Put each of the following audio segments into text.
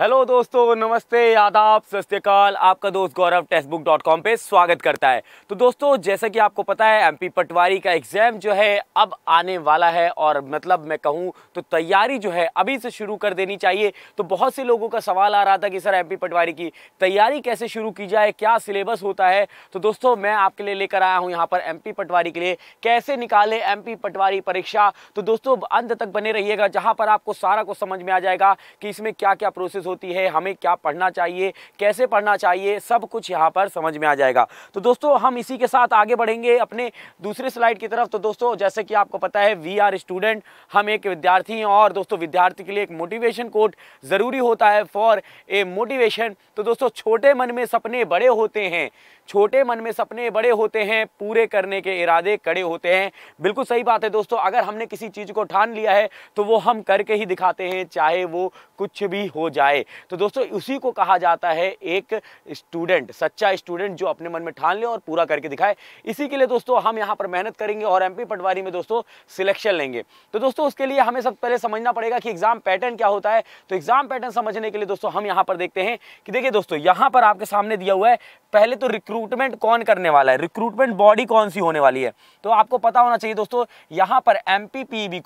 hello दोस्तों नमस्ते आदाब सत्यकाल आपका दोस्त Gaurav text book dot com पर स्वागत करता है तो दोस्तों जैसा कि आपको पता है एमपी पटवारी का एग्ज़ाम जो है अब आने वाला है और मतलब मैं कहूँ तो तैयारी जो है अभी से शुरू कर देनी चाहिए तो बहुत से लोगों का सवाल आ रहा था कि सर एमपी पटवारी की तैयारी कैसे शुरू की जाए क्या सिलेबस होता है तो दोस्तों मैं आपके लिए लेकर आया हूँ यहाँ पर एम पटवारी के लिए कैसे निकाले एम पटवारी परीक्षा तो दोस्तों अंत तक बने रहिएगा जहाँ पर आपको सारा कुछ समझ में आ जाएगा कि इसमें क्या क्या प्रोसेस होती है हमें क्या पढ़ना चाहिए कैसे पढ़ना चाहिए सब कुछ यहाँ पर समझ में आ जाएगा तो दोस्तों हम इसी के साथ आगे बढ़ेंगे अपने दूसरे स्लाइड की तरफ तो दोस्तों जैसे कि आपको पता है वी आर स्टूडेंट हम एक विद्यार्थी हैं और दोस्तों विद्यार्थी के लिए एक मोटिवेशन कोट ज़रूरी होता है फॉर ए मोटिवेशन तो दोस्तों छोटे मन में सपने बड़े होते हैं छोटे मन में सपने बड़े होते हैं पूरे करने के इरादे कड़े होते हैं बिल्कुल सही बात है दोस्तों अगर हमने किसी चीज़ को ठान लिया है तो वो हम करके ही दिखाते हैं चाहे वो कुछ भी हो जाए तो दोस्तों उसी को कहा जाता है एक स्टूडेंट सच्चा स्टूडेंट जो अपने मन में ठान ले और पूरा करके दिखाए इसी के लिए दोस्तों हम यहाँ पर मेहनत करेंगे और एम पटवारी में दोस्तों सिलेक्शन लेंगे तो दोस्तों उसके लिए हमें सबसे पहले समझना पड़ेगा कि एग्जाम पैटर्न क्या होता है तो एग्जाम पैटर्न समझने के लिए दोस्तों हम यहाँ पर देखते हैं कि देखिए दोस्तों यहाँ पर आपके सामने दिया हुआ है पहले तो रिक्रूट रिक्रूटमेंट कौन करने वाला है रिक्रूटमेंट बॉडी कौन सी होने वाली है तो आपको पता होना चाहिए दोस्तों यहाँ पर एम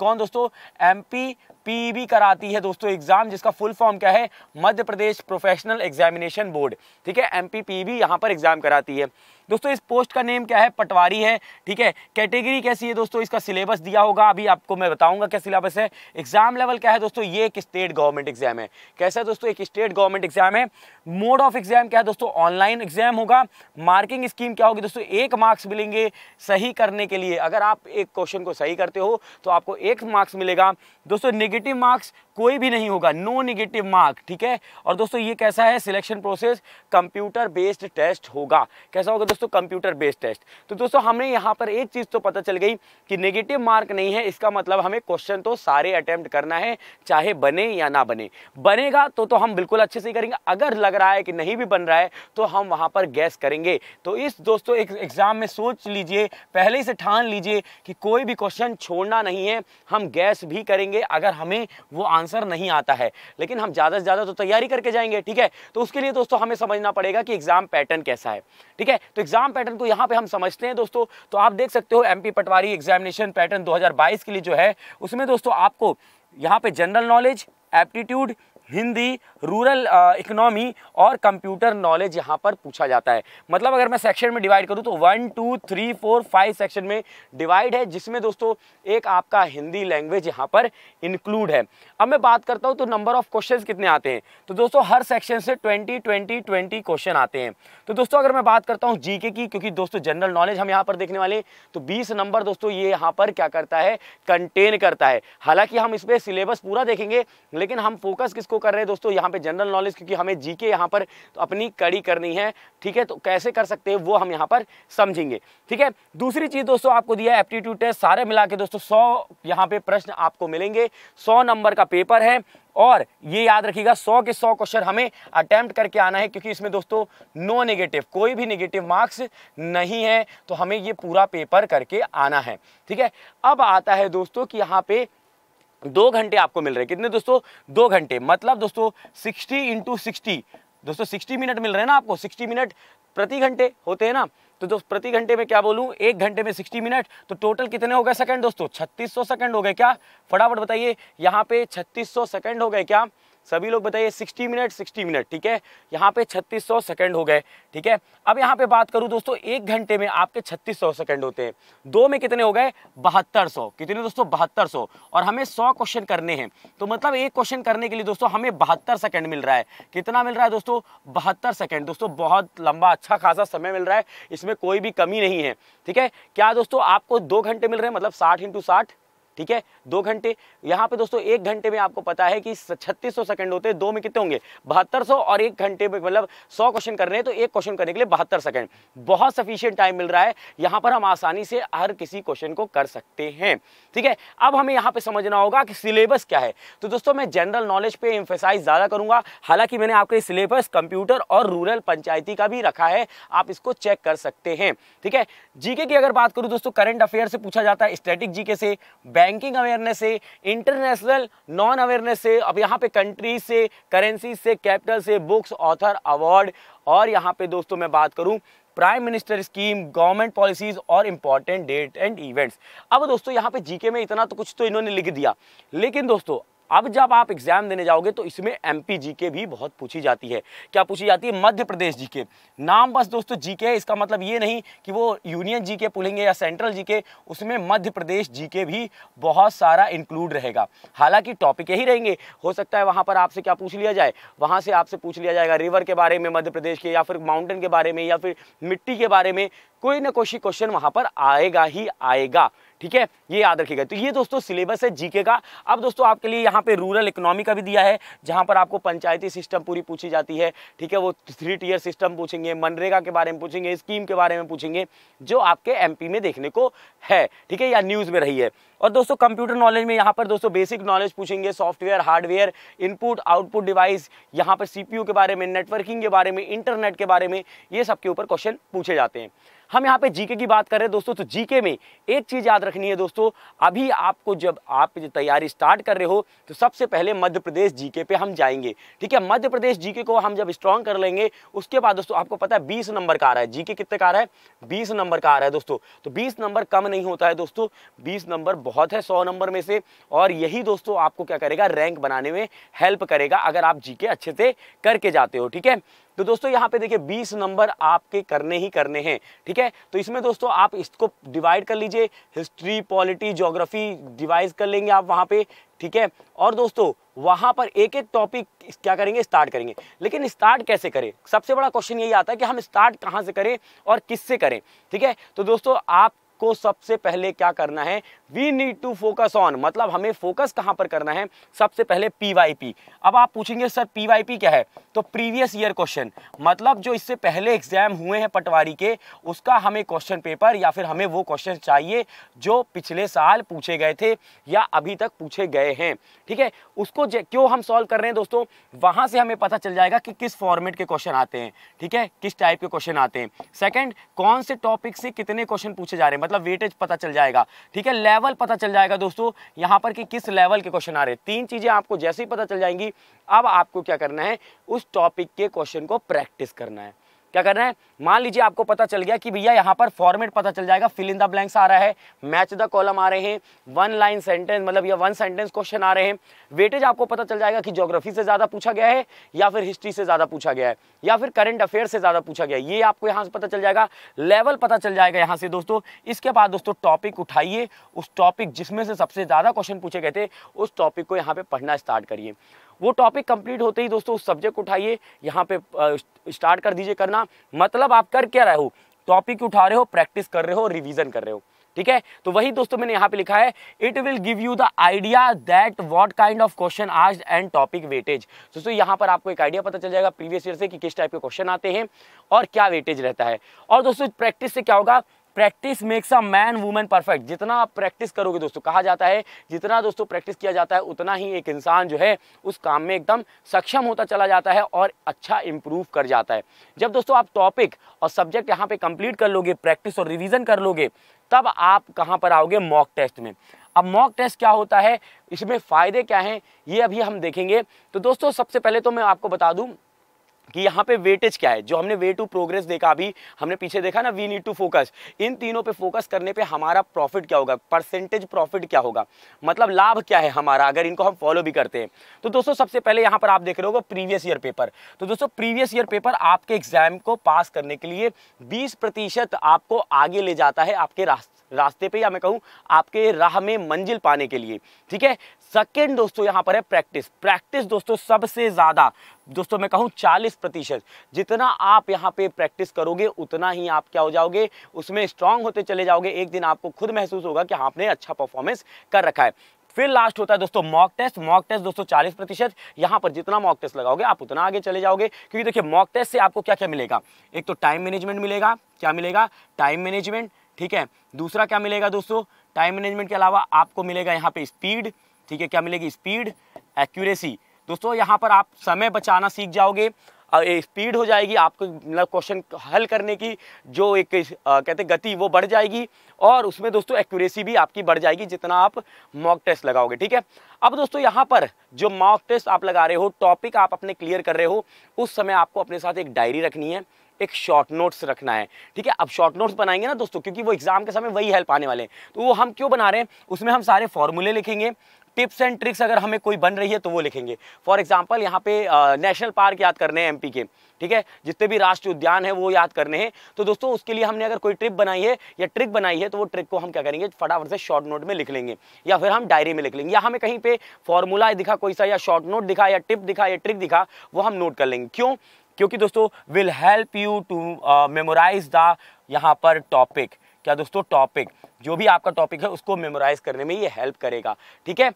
कौन दोस्तों एम पीबी कराती है दोस्तों एग्जाम जिसका फुल फॉर्म क्या है Madhya Pradesh professional examination board ठीक है एम पी पी यहाँ पर एग्जाम कराती है दोस्तों इस पोस्ट का नेम क्या है पटवारी है ठीक है कैटेगरी कैसी है दोस्तों इसका सिलेबस दिया होगा अभी आपको मैं बताऊंगा क्या सिलेबस है एग्जाम लेवल क्या है दोस्तों ये एक स्टेट गवर्नमेंट एग्जाम है कैसा है दोस्तों एक स्टेट गवर्नमेंट एग्जाम है मोड ऑफ एग्जाम क्या है दोस्तों ऑनलाइन एग्जाम होगा मार्किंग स्कीम क्या होगी दोस्तों एक मार्क्स मिलेंगे सही करने के लिए अगर आप एक क्वेश्चन को सही करते हो तो आपको एक मार्क्स मिलेगा दोस्तों नेगेटिव मार्क्स कोई भी नहीं होगा नो नेगेटिव मार्क ठीक है और दोस्तों ये कैसा है selection process computer based test होगा कैसा होगा दोस्तों कंप्यूटर बेस्ड टेस्ट तो दोस्तों हमें यहाँ पर एक चीज़ तो पता चल गई कि नेगेटिव मार्क नहीं है इसका मतलब हमें क्वेश्चन तो सारे अटैम्प्ट करना है चाहे बने या ना बने बनेगा तो तो हम बिल्कुल अच्छे से करेंगे अगर लग रहा है कि नहीं भी बन रहा है तो हम वहाँ पर गैस करेंगे तो इस दोस्तों एक एग्ज़ाम में सोच लीजिए पहले ही से ठान लीजिए कि कोई भी क्वेश्चन छोड़ना नहीं है हम गैस भी करेंगे अगर हमें वो आंसर नहीं आता है लेकिन हम ज़्यादा से ज़्यादा तो तैयारी करके जाएंगे ठीक है तो उसके लिए दोस्तों हमें समझना पड़ेगा कि एग्ज़ाम पैटर्न कैसा है ठीक है तो एग्ज़ाम पैटर्न को यहाँ पर हम समझते हैं दोस्तों तो आप देख सकते हो एम पटवारी एग्जामिनेशन पैटर्न दो के लिए जो है उसमें दोस्तों आपको यहाँ पर general knowledge aptitude Hindi rural economy और कंप्यूटर नॉलेज यहाँ पर पूछा जाता है मतलब अगर मैं सेक्शन में डिवाइड करूँ तो one two three four five section में डिवाइड है जिसमें दोस्तों एक आपका हिंदी लैंग्वेज यहाँ पर इंक्लूड है अब मैं बात करता हूँ तो नंबर ऑफ क्वेश्चन कितने आते हैं तो दोस्तों हर सेक्शन से ट्वेंटी ट्वेंटी ट्वेंटी क्वेश्चन आते हैं तो दोस्तों अगर मैं बात करता हूँ जी की क्योंकि दोस्तों जनरल नॉलेज हम यहाँ पर देखने वाले तो बीस नंबर दोस्तों ये यहाँ पर क्या करता है कंटेन करता है हालांकि हम इस पर सिलेबस पूरा देखेंगे लेकिन हम फोकस किसको क्यों कर रहे हैं दोस्तों यहाँ पे जनरल नॉलेज क्योंकि हमें जी के यहाँ पर तो अपनी कड़ी करनी है ठीक है तो कैसे कर सकते हैं वो हम यहाँ पर समझेंगे ठीक है दूसरी चीज़ दोस्तों आपको दिया है एप्टीट्यूड टेस्ट सारे मिला के दोस्तों सौ यहाँ पे प्रश्न आपको मिलेंगे सौ नंबर का पेपर है और ये याद रखिएगा सौ के सौ क्वेश्चन हमें अटैम्प्ट करके आना है क्योंकि इसमें दोस्तों नो नेगेटिव कोई भी नेगेटिव मार्क्स नहीं है तो हमें ये पूरा पेपर करके आना है ठीक है अब आता है दोस्तों कि यहाँ पे दो घंटे आपको मिल रहे हैं कितने दोस्तों दो घंटे मतलब दोस्तों सिक्सटी इंटू सिक्सटी दोस्तों सिक्सटी मिनट मिल रहे हैं ना आपको सिक्सटी मिनट प्रति घंटे होते हैं ना तो दोस्त प्रति घंटे में क्या बोलूँ एक घंटे में सिक्सटी मिनट तो टोटल कितने हो गए सेकंड दोस्तों छत्तीस सौ सेकंड हो गए क्या फटाफट बताइए यहाँ पे छत्तीस सौ सेकंड हो गए क्या सभी लोग बताइए 60 मिनट 60 मिनट ठीक है यहाँ पे 3600 सेकंड हो गए ठीक है अब यहाँ पे बात करूँ दोस्तों एक घंटे में आपके 3600 सेकंड होते हैं दो में कितने हो गए बहत्तर कितने दोस्तों बहत्तर और हमें 100 क्वेश्चन करने हैं तो मतलब एक क्वेश्चन करने के लिए दोस्तों हमें बहत्तर सेकेंड मिल रहा है कितना मिल रहा है दोस्तों बहत्तर सेकेंड दोस्तों बहुत लंबा अच्छा खासा समय मिल रहा है इसमें कोई भी कमी नहीं है ठीक है क्या दोस्तों आपको दो घंटे मिल रहे हैं मतलब साठ इंटू साठ ठीक है दो घंटे यहाँ पे दोस्तों एक घंटे में आपको पता है कि छत्तीस सौ सेकंड होते हैं दो में कितने होंगे बहत्तर सौ और एक घंटे में मतलब सौ क्वेश्चन कर रहे हैं तो एक क्वेश्चन करने के लिए बहत्तर सेकंड बहुत सफिशियंट टाइम मिल रहा है यहाँ पर हम आसानी से हर किसी क्वेश्चन को कर सकते हैं ठीक है अब हमें यहाँ पर समझना होगा कि सिलेबस क्या है तो दोस्तों मैं जनरल नॉलेज पे इंफेसाइज ज़्यादा करूंगा हालांकि मैंने आपके सिलेबस कंप्यूटर और रूरल पंचायती का भी रखा है आप इसको चेक कर सकते हैं ठीक है जीके की अगर बात करूँ दोस्तों करंट अफेयर से पूछा जाता है स्टेटिक जीके से बैंकिंग अवेयरनेस से इंटरनेशनल नॉन अवेयरनेस से अब यहाँ पे कंट्री से करेंसी से कैपिटल से बुक्स ऑथर अवार्ड और यहाँ पे दोस्तों मैं बात करूँ prime minister scheme government policies और इंपॉर्टेंट डेट एंड इवेंट्स अब दोस्तों यहाँ पे जीके में इतना तो कुछ तो इन्होंने लिख दिया लेकिन दोस्तों अब जब आप एग्जाम देने जाओगे तो इसमें एम पी भी बहुत पूछी जाती है क्या पूछी जाती है मध्य प्रदेश जीके नाम बस दोस्तों जीके है इसका मतलब ये नहीं कि वो यूनियन जीके पुलेंगे या सेंट्रल जीके उसमें मध्य प्रदेश जीके भी बहुत सारा इंक्लूड रहेगा हालांकि टॉपिक यही रहेंगे हो सकता है वहाँ पर आपसे क्या पूछ लिया जाए वहाँ से आपसे पूछ लिया जाएगा रिवर के बारे में मध्य प्रदेश के या फिर माउंटेन के बारे में या फिर मिट्टी के बारे में कोई ना कोई क्वेश्चन वहां पर आएगा ही आएगा ठीक है ये याद रखिएगा तो ये दोस्तों सिलेबस है जीके का अब दोस्तों आपके लिए यहाँ पे रूरल इकोनॉमी का भी दिया है जहाँ पर आपको पंचायती सिस्टम पूरी पूछी जाती है ठीक है वो थ्री टीयर सिस्टम पूछेंगे मनरेगा के बारे में पूछेंगे स्कीम के बारे में पूछेंगे जो आपके एमपी में देखने को है ठीक है या न्यूज़ में रही है और दोस्तों कंप्यूटर नॉलेज में यहाँ पर दोस्तों बेसिक नॉलेज पूछेंगे software hardware input output device यहाँ पर सीपीयू के बारे में नेटवर्किंग के बारे में इंटरनेट के बारे में ये सबके ऊपर क्वेश्चन पूछे जाते हैं हम यहाँ पे जीके की बात कर रहे हैं दोस्तों तो जीके में एक चीज़ याद रखनी है दोस्तों अभी आपको जब आप जो तैयारी स्टार्ट कर रहे हो तो सबसे पहले मध्य प्रदेश जीके पे हम जाएंगे ठीक है मध्य प्रदेश जीके को हम जब स्ट्रॉन्ग कर लेंगे उसके बाद दोस्तों आपको पता है बीस नंबर का आ रहा है जीके कितने का आ रहा है बीस नंबर का आ रहा है दोस्तों तो बीस नंबर कम नहीं होता है दोस्तों बीस नंबर बहुत है सौ नंबर में से और यही दोस्तों आपको क्या करेगा रैंक बनाने में हेल्प करेगा अगर आप जीके अच्छे से करके जाते हो ठीक है तो दोस्तों यहाँ पे देखिए 20 नंबर आपके करने ही करने हैं ठीक है तो इसमें दोस्तों आप इसको डिवाइड कर लीजिए हिस्ट्री पॉलिटी जोग्राफी डिवाइज कर लेंगे आप वहाँ पे ठीक है और दोस्तों वहाँ पर एक एक टॉपिक क्या करेंगे स्टार्ट करेंगे लेकिन स्टार्ट कैसे करें सबसे बड़ा क्वेश्चन यही आता है कि हम स्टार्ट कहाँ से करें और किससे करें ठीक है तो दोस्तों आप आपको सबसे पहले क्या करना है we need to focus on मतलब हमें फोकस कहां पर करना है सबसे पहले पीवाईपी अब आप पूछेंगे सर पीवाईपी क्या है तो प्रीवियस ईयर क्वेश्चन मतलब जो इससे पहले एग्जाम हुए हैं पटवारी के उसका हमें क्वेश्चन पेपर या फिर हमें वो क्वेश्चन चाहिए जो पिछले साल पूछे गए थे या अभी तक पूछे गए हैं ठीक है उसको क्यों हम सॉल्व कर रहे हैं दोस्तों वहां से हमें पता चल जाएगा कि किस फॉर्मेट के क्वेश्चन आते हैं ठीक है किस टाइप के क्वेश्चन आते हैं सेकेंड कौन से टॉपिक से कितने क्वेश्चन पूछे जा रहे हैं मतलब मतलब वेटेज पता चल जाएगा ठीक है लेवल पता चल जाएगा दोस्तों यहाँ पर कि किस लेवल के क्वेश्चन आ रहे हैं तीन चीज़ें आपको जैसे ही पता चल जाएंगी अब आपको क्या करना है उस टॉपिक के क्वेश्चन को प्रैक्टिस करना है क्या कर रहे हैं मान लीजिए आपको पता चल गया कि भैया यहाँ पर फॉर्मेट पता चल जाएगा फिल इन द ब्लैंक्स आ रहा है मैच द कॉलम आ रहे हैं वन लाइन सेंटेंस मतलब या वन सेंटेंस क्वेश्चन आ रहे हैं वेटेज आपको पता चल जाएगा कि जोग्राफी से ज़्यादा पूछा गया है या फिर हिस्ट्री से ज़्यादा पूछा गया है या फिर करंट अफेयर से ज़्यादा पूछा गया है ये आपको यहाँ से पता चल जाएगा लेवल पता चल जाएगा यहाँ से दोस्तों इसके बाद दोस्तों टॉपिक उठाइए उस टॉपिक जिसमें से सबसे ज़्यादा क्वेश्चन पूछे गए थे उस टॉपिक को यहाँ पर पढ़ना स्टार्ट करिए वो टॉपिक कंप्लीट होते ही दोस्तों उस सब्जेक्ट उठाइए यहाँ पे स्टार्ट कर दीजिए करना मतलब आप कर क्या रहे हो टॉपिक उठा रहे हो प्रैक्टिस कर रहे हो रिविजन कर रहे हो ठीक है तो वही दोस्तों मैंने यहाँ पे लिखा है it will give you the idea that what kind of question आज एंड टॉपिक वेटेज दोस्तों यहाँ पर आपको एक आइडिया पता चल जाएगा प्रीवियस ईयर से कि किस टाइप के क्वेश्चन आते हैं और क्या वेटेज रहता है और दोस्तों प्रैक्टिस से क्या होगा practice makes a man woman perfect जितना आप प्रैक्टिस करोगे दोस्तों कहा जाता है जितना दोस्तों प्रैक्टिस किया जाता है उतना ही एक इंसान जो है उस काम में एकदम सक्षम होता चला जाता है और अच्छा इम्प्रूव कर जाता है जब दोस्तों आप टॉपिक और सब्जेक्ट यहाँ पे कंप्लीट कर लोगे प्रैक्टिस और रिविज़न कर लोगे तब आप कहाँ पर आओगे मॉक टेस्ट में अब मॉक टेस्ट क्या होता है इसमें फ़ायदे क्या हैं ये अभी हम देखेंगे तो दोस्तों सबसे पहले तो मैं आपको बता दूँ कि यहाँ पे वेटेज क्या है जो हमने वे टू प्रोग्रेस देखा अभी हमने पीछे देखा ना we need to focus in तीनों पे फोकस करने पे हमारा प्रॉफिट क्या होगा परसेंटेज प्रॉफिट क्या होगा मतलब लाभ क्या है हमारा अगर इनको हम फॉलो भी करते हैं तो दोस्तों सबसे पहले यहाँ पर आप देख रहे हो प्रीवियस ईयर पेपर तो दोस्तों प्रीवियस ईयर पेपर आपके एग्जाम को पास करने के लिए बीस आपको आगे ले जाता है आपके रास्ते रास्ते पे या मैं कहूँ आपके राह में मंजिल पाने के लिए ठीक है सेकेंड दोस्तों यहाँ पर है प्रैक्टिस प्रैक्टिस दोस्तों सबसे ज़्यादा दोस्तों मैं कहूँ 40 प्रतिशत जितना आप यहाँ पे प्रैक्टिस करोगे उतना ही आप क्या हो जाओगे उसमें स्ट्रांग होते चले जाओगे एक दिन आपको खुद महसूस होगा कि हाँ, आपने अच्छा परफॉर्मेंस कर रखा है फिर लास्ट होता है दोस्तों मॉक टेस्ट मॉक टेस्ट दोस्तों 40 प्रतिशत यहाँ पर जितना मॉक टेस्ट लगाओगे आप उतना आगे चले जाओगे क्योंकि देखिए मॉक टेस्ट से आपको क्या क्या मिलेगा एक तो टाइम मैनेजमेंट मिलेगा क्या मिलेगा टाइम मैनेजमेंट ठीक है दूसरा क्या मिलेगा दोस्तों टाइम मैनेजमेंट के अलावा आपको मिलेगा यहाँ पे स्पीड ठीक है क्या मिलेगी स्पीड एक्यूरेसी दोस्तों यहाँ पर आप समय बचाना सीख जाओगे स्पीड हो जाएगी आपको मतलब क्वेश्चन हल करने की जो एक आ, कहते गति वो बढ़ जाएगी और उसमें दोस्तों एक्यूरेसी भी आपकी बढ़ जाएगी जितना आप मॉक टेस्ट लगाओगे ठीक है अब दोस्तों यहाँ पर जो मॉक टेस्ट आप लगा रहे हो टॉपिक आप अपने क्लियर कर रहे हो उस समय आपको अपने साथ एक डायरी रखनी है एक शॉर्ट नोट्स रखना है ठीक है अब शॉर्ट नोट्स बनाएंगे ना दोस्तों क्योंकि वो एग्जाम के समय वही हेल्प आने वाले हैं तो वो हम क्यों बना रहे हैं उसमें हम सारे फॉर्मूले लिखेंगे टिप्स एंड ट्रिक्स अगर हमें कोई बन रही है तो वो लिखेंगे फॉर एग्जाम्पल यहाँ पे नेशनल पार्क याद करने हैं एम के ठीक है जितने भी राष्ट्रीय उद्यान है वो याद करने हैं तो दोस्तों उसके लिए हमने अगर कोई ट्रिप बनाई है या ट्रिक बनाई है तो वो ट्रिक को हम क्या करेंगे फटाफट से शॉर्ट नोट में लिख लेंगे या फिर हम डायरी में लिख लेंगे या हमें कहीं पर फॉर्मूला दिखा कोई सा या शॉर्ट नोट दिखा या टिप दिखा या ट्रिक दिखा वो हम नोट कर लेंगे क्यों क्योंकि दोस्तों will help you to memorize the यहाँ पर टॉपिक क्या दोस्तों टॉपिक जो भी आपका टॉपिक है उसको मेमोराइज करने में ये हेल्प करेगा ठीक है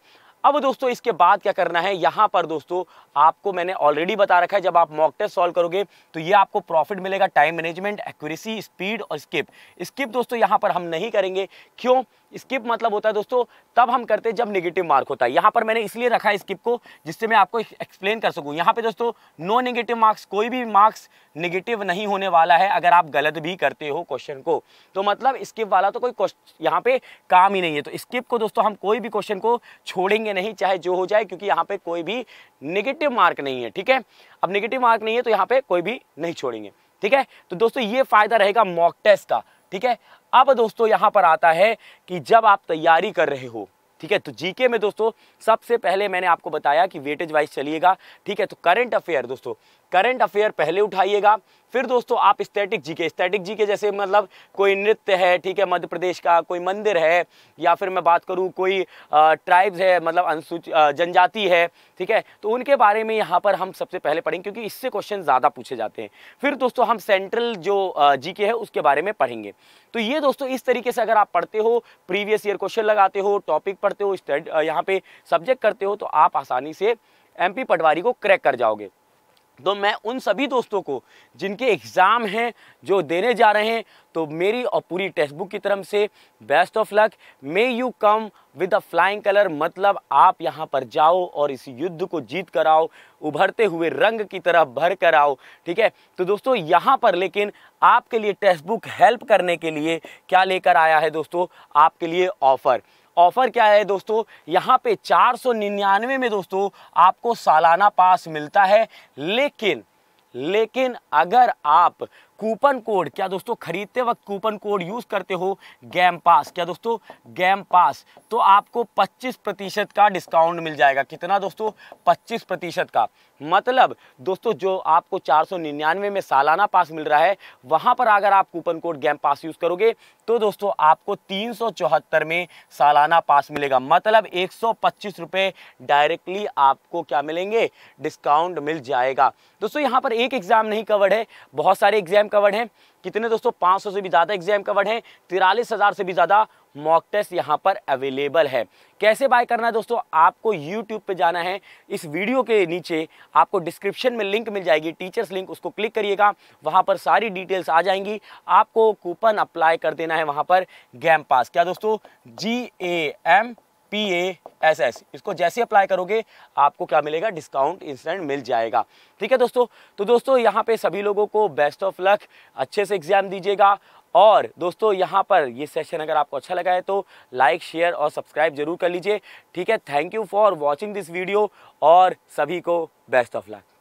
अब दोस्तों इसके बाद क्या करना है यहाँ पर दोस्तों आपको मैंने ऑलरेडी बता रखा है जब आप मॉक टेस्ट सॉल्व करोगे तो ये आपको प्रॉफिट मिलेगा टाइम मैनेजमेंट एक्यूरेसी स्पीड और स्किप स्किप दोस्तों यहाँ पर हम नहीं करेंगे क्यों स्किप मतलब होता है दोस्तों तब हम करते हैं जब नेगेटिव मार्क होता है यहाँ पर मैंने इसलिए रखा है स्किप को जिससे मैं आपको एक्सप्लेन कर सकूँ यहाँ पे दोस्तों नो नेगेटिव मार्क्स कोई भी मार्क्स नेगेटिव नहीं होने वाला है अगर आप गलत भी करते हो क्वेश्चन को तो मतलब स्किप वाला तो कोई यहाँ पे काम ही नहीं है तो स्किप को दोस्तों हम कोई भी क्वेश्चन को छोड़ेंगे नहीं चाहे जो हो जाए क्योंकि यहाँ पे कोई भी नेगेटिव मार्क नहीं है ठीक है अब निगेटिव मार्क नहीं है तो यहाँ पे कोई भी नहीं छोड़ेंगे ठीक है तो दोस्तों ये फायदा रहेगा मॉक टेस्ट का ठीक है अब दोस्तों यहाँ पर आता है कि जब आप तैयारी कर रहे हो ठीक है तो जीके में दोस्तों सबसे पहले मैंने आपको बताया कि वेटेज वाइज चलिएगा ठीक है तो करंट अफेयर दोस्तों करंट अफेयर पहले उठाइएगा फिर दोस्तों आप स्टैटिक जी के जीके जी के जैसे मतलब कोई नृत्य है ठीक है मध्य प्रदेश का कोई मंदिर है या फिर मैं बात करूँ कोई ट्राइब्स है मतलब अनुसूचित जनजाति है ठीक है तो उनके बारे में यहाँ पर हम सबसे पहले पढ़ेंगे क्योंकि इससे क्वेश्चन ज़्यादा पूछे जाते हैं फिर दोस्तों हम सेंट्रल जो जी है उसके बारे में पढ़ेंगे तो ये दोस्तों इस तरीके से अगर आप पढ़ते हो प्रीवियस ईयर क्वेश्चन लगाते हो टॉपिक पढ़ते हो यहाँ पर सब्जेक्ट करते हो तो आप आसानी से एम पटवारी को क्रैक कर जाओगे तो मैं उन सभी दोस्तों को जिनके एग्ज़ाम हैं जो देने जा रहे हैं तो मेरी और पूरी टेक्स्ट बुक की तरफ से best of luck may you come with a flying colour मतलब आप यहाँ पर जाओ और इस युद्ध को जीत कर आओ उभरते हुए रंग की तरह भर कर आओ ठीक है तो दोस्तों यहाँ पर लेकिन आपके लिए टेक्स्ट बुक हेल्प करने के लिए क्या लेकर आया है दोस्तों आपके लिए ऑफ़र ऑफ़र क्या है दोस्तों यहाँ पे चार सौ निन्यानवे में दोस्तों आपको सालाना पास मिलता है लेकिन लेकिन अगर आप कूपन कोड क्या दोस्तों खरीदते वक्त कूपन कोड यूज़ करते हो गैम पास क्या दोस्तों गैम पास तो आपको 25 प्रतिशत का डिस्काउंट मिल जाएगा कितना दोस्तों 25 प्रतिशत का मतलब दोस्तों जो आपको 499 में सालाना पास मिल रहा है वहाँ पर अगर आप coupon code gam pass use करोगे तो दोस्तों आपको तीन में सालाना पास मिलेगा मतलब एक रुपए डायरेक्टली आपको क्या मिलेंगे डिस्काउंट मिल जाएगा दोस्तों यहाँ पर एक एग्ज़ाम नहीं कवर्ड है बहुत सारे एग्जाम एग्जाम कवर्ड हैं कितने दोस्तों 500 से भी ज़्यादा एग्जाम कवर्ड हैं तिरालीस से भी ज़्यादा मॉक टेस्ट यहाँ पर अवेलेबल है कैसे बाय करना है दोस्तों आपको यूट्यूब पे जाना है इस वीडियो के नीचे आपको डिस्क्रिप्शन में लिंक मिल जाएगी टीचर्स लिंक उसको क्लिक करिएगा वहाँ पर सारी डिटेल्स आ जाएंगी आपको कूपन अप्लाई कर देना है वहाँ पर गैम पास क्या दोस्तों G A M P A S S इसको जैसे अप्लाई करोगे आपको क्या मिलेगा डिस्काउंट इंस्टेंट मिल जाएगा ठीक है दोस्तों तो दोस्तों यहाँ पे सभी लोगों को बेस्ट ऑफ लक अच्छे से एग्ज़ाम दीजिएगा और दोस्तों यहाँ पर ये सेशन अगर आपको अच्छा लगा है तो लाइक शेयर और सब्सक्राइब जरूर कर लीजिए ठीक है thank you for watching this video और सभी को बेस्ट ऑफ लक